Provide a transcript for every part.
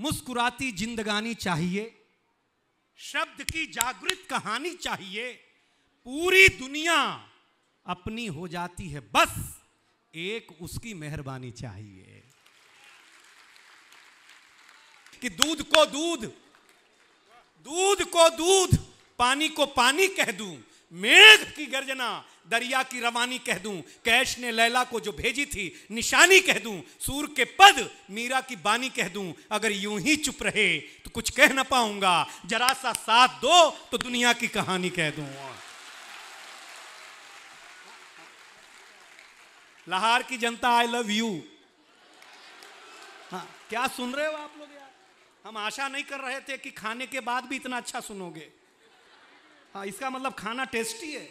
मुस्कुराती जिंदगानी चाहिए शब्द की जागृत कहानी चाहिए पूरी दुनिया अपनी हो जाती है बस एक उसकी मेहरबानी चाहिए कि दूध को दूध दूध को दूध पानी को पानी कह दूं मेघ की गर्जना दरिया की रवानी कह दूं कैश ने लैला को जो भेजी थी निशानी कह दूं सूर के पद मीरा की बानी कह दूं अगर यूं ही चुप रहे तो कुछ कह ना पाऊंगा जरा सा साथ दो तो दुनिया की कहानी कह दूं लाहौर की जनता आई लव यू हाँ क्या सुन रहे हो आप लोग यार हम आशा नहीं कर रहे थे कि खाने के बाद भी इतना अच्छा सुनोगे हाँ इसका मतलब खाना टेस्टी है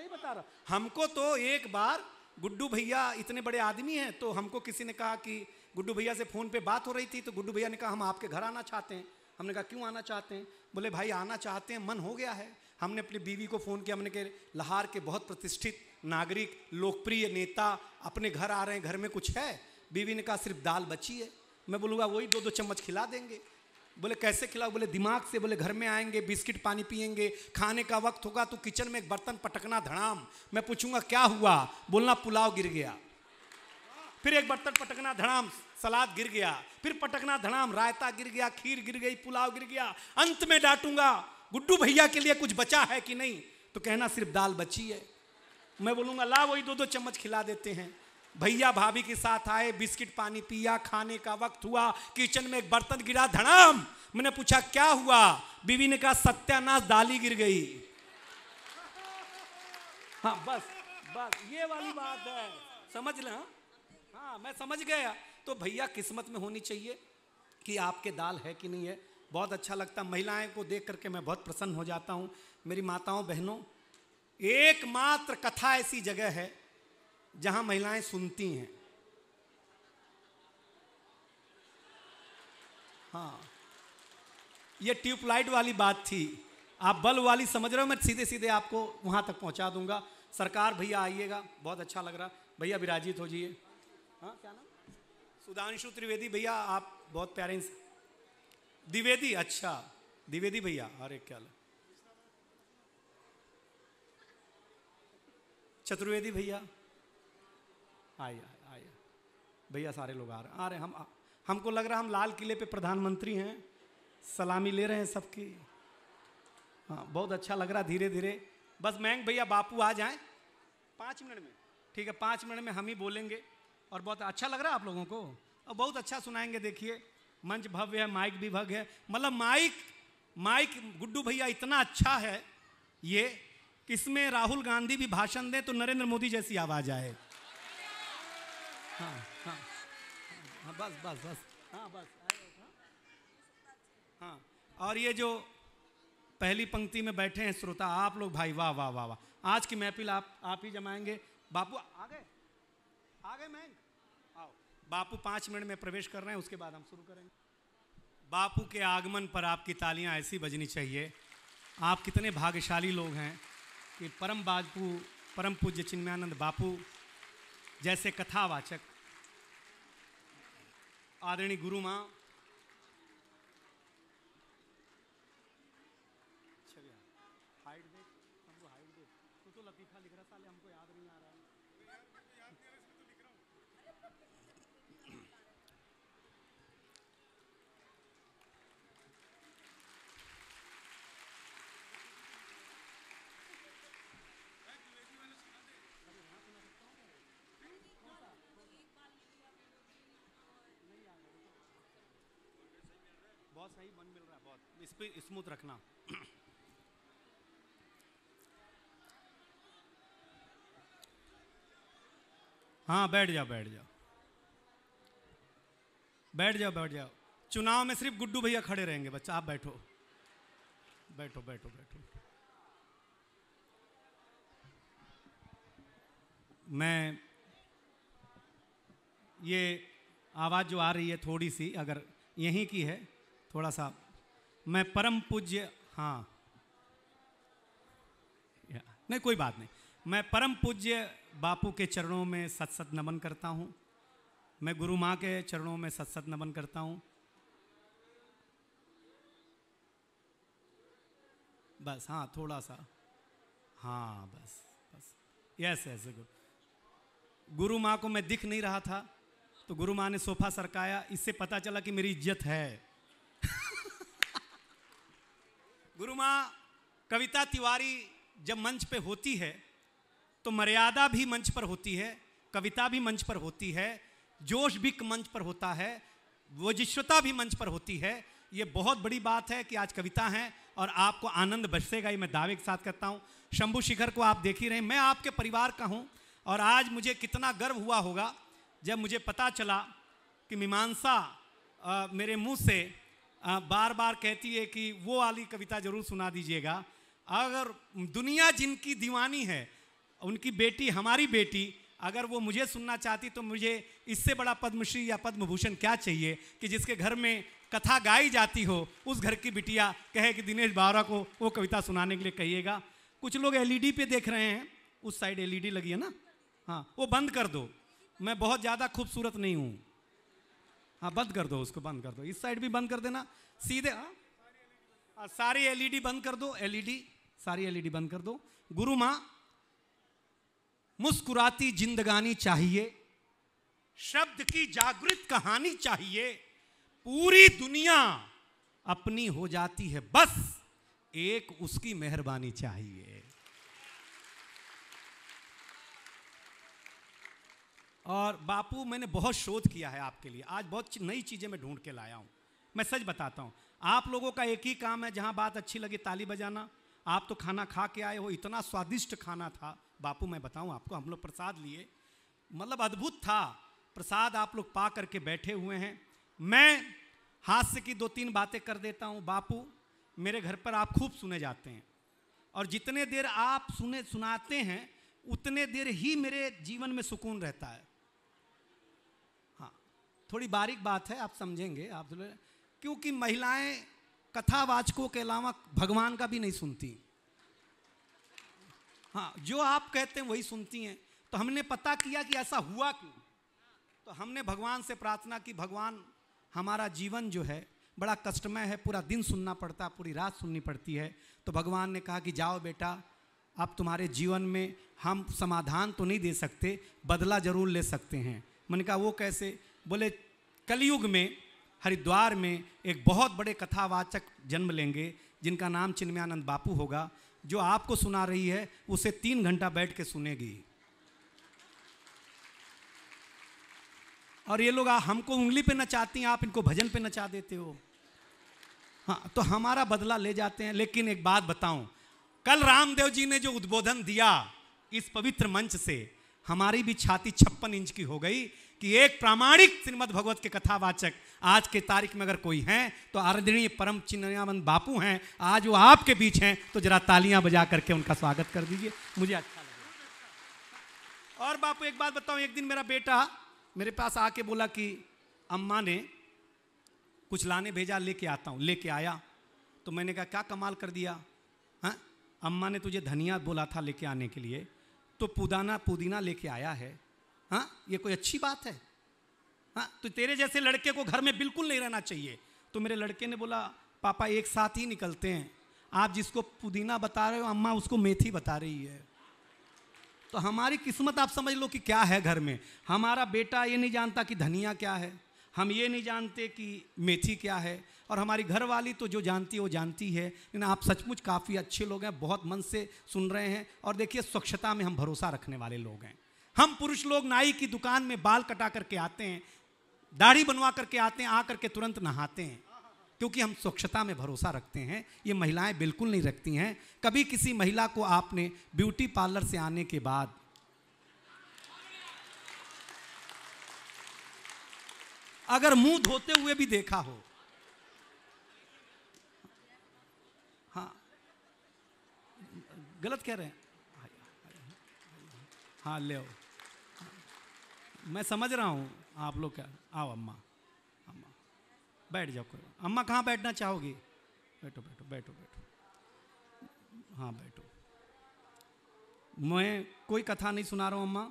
सही बता रहा हमको तो एक बार गुड्डू भैया इतने बड़े आदमी हैं तो हमको किसी ने कहा कि गुड्डू भैया से फ़ोन पे बात हो रही थी तो गुड्डू भैया ने कहा हम आपके घर आना चाहते हैं हमने कहा क्यों आना चाहते हैं बोले भाई आना चाहते हैं मन हो गया है हमने अपनी बीवी को फ़ोन किया हमने कहा लाहौर के बहुत प्रतिष्ठित नागरिक लोकप्रिय नेता अपने घर आ रहे हैं घर में कुछ है बीवी ने कहा सिर्फ दाल बची है मैं बोलूँगा वही दो दो चम्मच खिला देंगे बोले कैसे खिलाओ बोले दिमाग से बोले घर में आएंगे बिस्किट पानी पियेंगे खाने का वक्त होगा तो किचन में एक बर्तन पटकना धड़ाम मैं पूछूंगा क्या हुआ बोलना पुलाव गिर गया फिर एक बर्तन पटकना धड़ाम सलाद गिर गया फिर पटकना धड़ाम रायता गिर गया खीर गिर गई पुलाव गिर गया अंत में डांटूंगा गुड्डू भैया के लिए कुछ बचा है कि नहीं तो कहना सिर्फ दाल बची है मैं बोलूंगा ला वही दो दो चम्मच खिला देते हैं भैया भाभी के साथ आए बिस्किट पानी पिया खाने का वक्त हुआ किचन में एक बर्तन गिरा धड़ाम मैंने पूछा क्या हुआ बीवी ने कहा सत्यानाश दाली गिर गई हाँ बस बस ये वाली बात है समझ लें हाँ? हाँ मैं समझ गया तो भैया किस्मत में होनी चाहिए कि आपके दाल है कि नहीं है बहुत अच्छा लगता महिलाएं को देख करके मैं बहुत प्रसन्न हो जाता हूँ मेरी माताओं बहनों एकमात्र कथा ऐसी जगह है जहां महिलाएं सुनती हैं हाँ ये ट्यूबलाइट वाली बात थी आप बल्ब वाली समझ रहे हो मैं सीधे सीधे आपको वहां तक पहुंचा दूंगा सरकार भैया आइएगा बहुत अच्छा लग रहा भैया विराजित तो हो जाइए हाँ क्या नाम सुधांशु त्रिवेदी भैया आप बहुत प्यारे द्विवेदी अच्छा द्विवेदी भैया अरे क्या चतुर्वेदी भैया आइए आइए भैया सारे लोग आ रहे आ रहे हम आ, हमको लग रहा हम लाल किले पे प्रधानमंत्री हैं सलामी ले रहे हैं सबकी हाँ बहुत अच्छा लग रहा धीरे धीरे बस मैंग भैया बापू आ जाएं पाँच मिनट में ठीक है पाँच मिनट में हम ही बोलेंगे और बहुत अच्छा लग रहा है आप लोगों को और बहुत अच्छा सुनाएंगे देखिए मंच भव्य है माइक भी भव्य है मतलब माइक माइक गुड्डू भैया इतना अच्छा है ये कि इसमें राहुल गांधी भी भाषण दें तो नरेंद्र मोदी जैसी आवाज़ आए हाँ हाँ हाँ बस बस बस हाँ बस हाँ और ये जो पहली पंक्ति में बैठे हैं श्रोता आप लोग भाई वाह वाह वाह वाह आज की महफिल आप आप ही जमाएंगे बापू आ गए आ गए मैं आओ बापू पाँच मिनट में प्रवेश कर रहे हैं उसके बाद हम शुरू करेंगे बापू के आगमन पर आपकी तालियां ऐसी बजनी चाहिए आप कितने भाग्यशाली लोग हैं कि परम बापू परम पूज्य चिन्मयानंद बापू जैसे कथावाचक आदरणीय गुरु माँ तो लतीफा लिख रहा हमको याद नहीं आ रहा है बहुत सही बन मिल रहा है बहुत इस पर स्मूथ रखना हाँ बैठ जाओ बैठ जाओ बैठ जाओ बैठ जाओ चुनाव में सिर्फ गुड्डू भैया खड़े रहेंगे बच्चा आप बैठो बैठो बैठो बैठो मैं ये आवाज़ जो आ रही है थोड़ी सी अगर यहीं की है थोड़ा सा मैं परम पूज्य हाँ नहीं कोई बात नहीं मैं परम पूज्य बापू के चरणों में सत सत नमन करता हूँ मैं गुरु माँ के चरणों में सत सत नमन करता हूँ बस हाँ थोड़ा सा हाँ बस बस यस यस गुरु गुरु माँ को मैं दिख नहीं रहा था तो गुरु माँ ने सोफा सरकाया इससे पता चला कि मेरी इज्जत है गुरु माँ कविता तिवारी जब मंच पे होती है तो मर्यादा भी मंच पर होती है कविता भी मंच पर होती है जोश भी मंच पर होता है वजिश्वता भी मंच पर होती है ये बहुत बड़ी बात है कि आज कविता है और आपको आनंद बरसेगा ये मैं दावे के साथ करता हूँ शंभु शिखर को आप देख ही रहे मैं आपके परिवार का हूँ और आज मुझे कितना गर्व हुआ होगा जब मुझे पता चला कि मीमांसा मेरे मुँह से बार बार कहती है कि वो वाली कविता जरूर सुना दीजिएगा अगर दुनिया जिनकी दीवानी है उनकी बेटी हमारी बेटी अगर वो मुझे सुनना चाहती तो मुझे इससे बड़ा पद्मश्री या पद्म भूषण क्या चाहिए कि जिसके घर में कथा गाई जाती हो उस घर की बिटिया कहे कि दिनेश बावरा को वो कविता सुनाने के लिए कहिएगा कुछ लोग एलईडी पे देख रहे हैं उस साइड एलईडी लगी है ना हाँ वो बंद कर दो मैं बहुत ज़्यादा खूबसूरत नहीं हूँ हाँ बंद कर दो उसको बंद कर दो इस साइड भी बंद कर देना सीधे हाँ।, हाँ सारी एलईडी बंद कर दो एलईडी सारी एलईडी बंद कर दो गुरु माँ मुस्कुराती जिंदगानी चाहिए शब्द की जागृत कहानी चाहिए पूरी दुनिया अपनी हो जाती है बस एक उसकी मेहरबानी चाहिए और बापू मैंने बहुत शोध किया है आपके लिए आज बहुत नई चीज़ें मैं ढूंढ के लाया हूँ मैं सच बताता हूँ आप लोगों का एक ही काम है जहाँ बात अच्छी लगी ताली बजाना आप तो खाना खा के आए हो इतना स्वादिष्ट खाना था बापू मैं बताऊँ आपको हम लोग प्रसाद लिए मतलब अद्भुत था प्रसाद आप लोग पा करके बैठे हुए हैं मैं हास्य की दो तीन बातें कर देता हूँ बापू मेरे घर पर आप खूब सुने जाते हैं और जितने देर आप सुने सुनाते हैं उतने देर ही मेरे जीवन में सुकून रहता है थोड़ी बारीक बात है आप समझेंगे आप क्योंकि महिलाएं कथावाचकों के अलावा भगवान का भी नहीं सुनती हाँ जो आप कहते हैं वही सुनती हैं तो हमने पता किया कि ऐसा हुआ क्यों तो हमने भगवान से प्रार्थना की भगवान हमारा जीवन जो है बड़ा कष्टमय है पूरा दिन सुनना पड़ता है पूरी रात सुननी पड़ती है तो भगवान ने कहा कि जाओ बेटा अब तुम्हारे जीवन में हम समाधान तो नहीं दे सकते बदला जरूर ले सकते हैं मैंने कहा वो कैसे बोले कलयुग में हरिद्वार में एक बहुत बड़े कथावाचक जन्म लेंगे जिनका नाम चिन्मयानंद बापू होगा जो आपको सुना रही है उसे तीन घंटा बैठ के सुनेगी और ये लोग हमको उंगली पे नचाती हैं आप इनको भजन पे नचा देते हो हाँ तो हमारा बदला ले जाते हैं लेकिन एक बात बताऊं कल रामदेव जी ने जो उद्बोधन दिया इस पवित्र मंच से हमारी भी छाती छप्पन इंच की हो गई कि एक प्रामाणिक श्रीमद भगवत के कथावाचक आज के तारीख में अगर कोई हैं तो आदरणीय परम चिन्हयानंद बापू हैं आज वो आपके बीच हैं तो जरा तालियां बजा करके उनका स्वागत कर दीजिए मुझे अच्छा लगा और बापू एक बात बताऊं एक दिन मेरा बेटा मेरे पास आके बोला कि अम्मा ने कुछ लाने भेजा लेके आता हूँ लेके आया तो मैंने कहा क्या कमाल कर दिया हाँ अम्मा ने तुझे धनिया बोला था लेके आने के लिए तो पुदाना पुदीना लेके आया है हाँ ये कोई अच्छी बात है हाँ तो तेरे जैसे लड़के को घर में बिल्कुल नहीं रहना चाहिए तो मेरे लड़के ने बोला पापा एक साथ ही निकलते हैं आप जिसको पुदीना बता रहे हो अम्मा उसको मेथी बता रही है तो हमारी किस्मत आप समझ लो कि क्या है घर में हमारा बेटा ये नहीं जानता कि धनिया क्या है हम ये नहीं जानते कि मेथी क्या है और हमारी घर वाली तो जो जानती है वो जानती है लेकिन आप सचमुच काफ़ी अच्छे लोग हैं बहुत मन से सुन रहे हैं और देखिए स्वच्छता में हम भरोसा रखने वाले लोग हैं हम पुरुष लोग नाई की दुकान में बाल कटा करके आते हैं दाढ़ी बनवा करके आते हैं आकर के तुरंत नहाते हैं क्योंकि हम स्वच्छता में भरोसा रखते हैं ये महिलाएं बिल्कुल नहीं रखती हैं कभी किसी महिला को आपने ब्यूटी पार्लर से आने के बाद अगर मुंह धोते हुए भी देखा हो हाँ गलत कह रहे हैं हाँ ले आओ मैं समझ रहा हूँ आप लोग क्या आओ अम्मा अम्मा बैठ जाओ कोई अम्मा कहाँ बैठना चाहोगी बैठो बैठो बैठो बैठो हाँ बैठो मैं कोई कथा नहीं सुना रहा हूँ अम्मा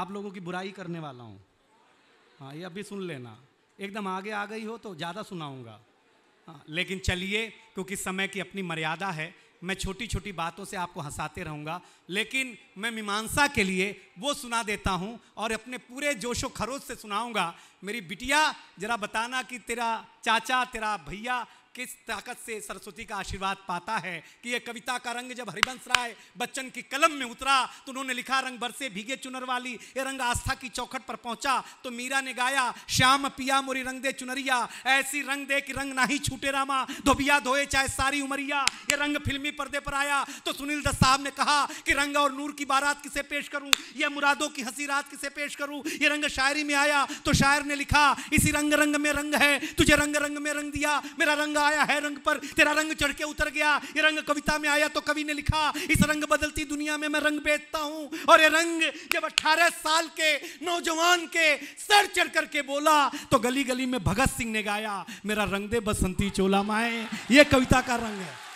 आप लोगों की बुराई करने वाला हूँ हाँ ये अभी सुन लेना एकदम आगे आ गई हो तो ज़्यादा सुनाऊँगा हाँ लेकिन चलिए क्योंकि समय की अपनी मर्यादा है मैं छोटी छोटी बातों से आपको हंसाते रहूंगा लेकिन मैं मीमांसा के लिए वो सुना देता हूँ और अपने पूरे जोशो खरोश से सुनाऊंगा मेरी बिटिया ज़रा बताना कि तेरा चाचा तेरा भैया किस ताकत से सरस्वती का आशीर्वाद पाता है कि यह कविता का रंग जब हरिवंश राय बच्चन की कलम में उतरा तो उन्होंने लिखा रंग बरसे भीगे चुनर वाली ये रंग आस्था की चौखट पर पहुंचा तो मीरा ने गाया श्याम पिया मोरी रंग दे चुनरिया ऐसी रंग दे कि रंग ना ही छूटे रामा धोबिया धोए चाहे सारी उमरिया ये रंग फिल्मी पर्दे पर आया तो सुनील दत्त साहब ने कहा कि रंग और नूर की बारात किसे पेश करूं यह मुरादों की हंसी रात किसे पेश करूं ये रंग शायरी में आया तो शायर ने लिखा इसी रंग रंग में रंग है तुझे रंग रंग में रंग दिया मेरा रंग आया है रंग पर तेरा रंग चढ़ के उतर गया ये रंग कविता में आया तो कवि ने लिखा इस रंग बदलती दुनिया में मैं रंग बेचता हूं और ये रंग जब 18 साल के नौजवान के सर चढ़ करके बोला तो गली गली में भगत सिंह ने गाया मेरा रंग दे बसंती चोला माए ये कविता का रंग है